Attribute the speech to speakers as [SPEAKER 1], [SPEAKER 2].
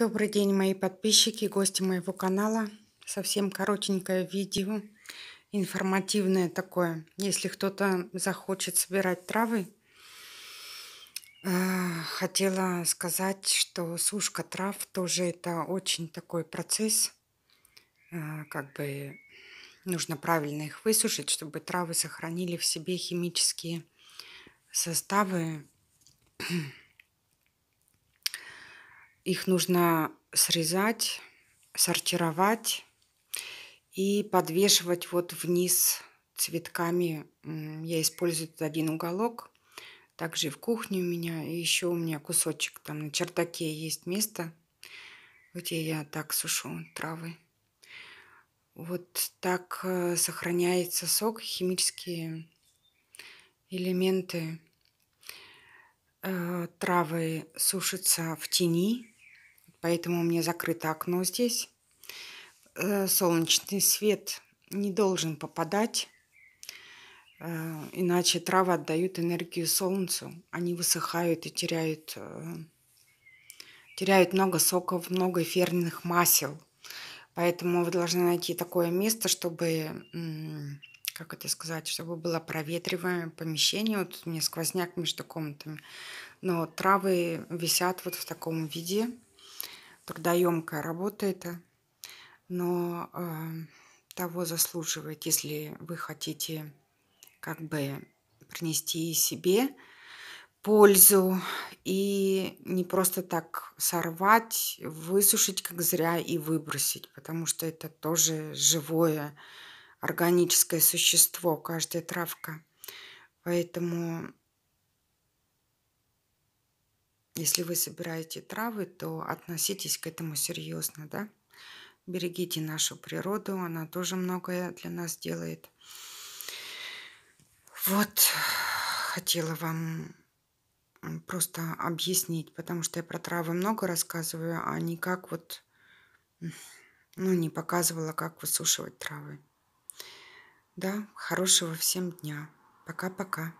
[SPEAKER 1] Добрый день, мои подписчики, гости моего канала. Совсем коротенькое видео, информативное такое. Если кто-то захочет собирать травы, э, хотела сказать, что сушка трав тоже это очень такой процесс. Э, как бы нужно правильно их высушить, чтобы травы сохранили в себе химические составы их нужно срезать, сортировать и подвешивать вот вниз цветками. Я использую этот один уголок. Также и в кухне у меня. И еще у меня кусочек там на чердаке есть место, где я так сушу травы. Вот так э, сохраняется сок, химические элементы. Э, травы сушатся в тени, поэтому у меня закрыто окно здесь. Э, солнечный свет не должен попадать, э, иначе травы отдают энергию солнцу. Они высыхают и теряют, э, теряют много соков, много эфирных масел. Поэтому вы должны найти такое место, чтобы как это сказать, чтобы было проветриваемое помещение. Вот у меня сквозняк между комнатами. Но травы висят вот в таком виде трудоемкая работа это, но э, того заслуживает, если вы хотите как бы принести себе пользу и не просто так сорвать, высушить как зря и выбросить, потому что это тоже живое органическое существо, каждая травка. Поэтому если вы собираете травы, то относитесь к этому серьезно, да? Берегите нашу природу, она тоже многое для нас делает. Вот хотела вам просто объяснить, потому что я про травы много рассказываю, а не как вот, ну, не показывала, как высушивать травы. Да, хорошего всем дня. Пока-пока.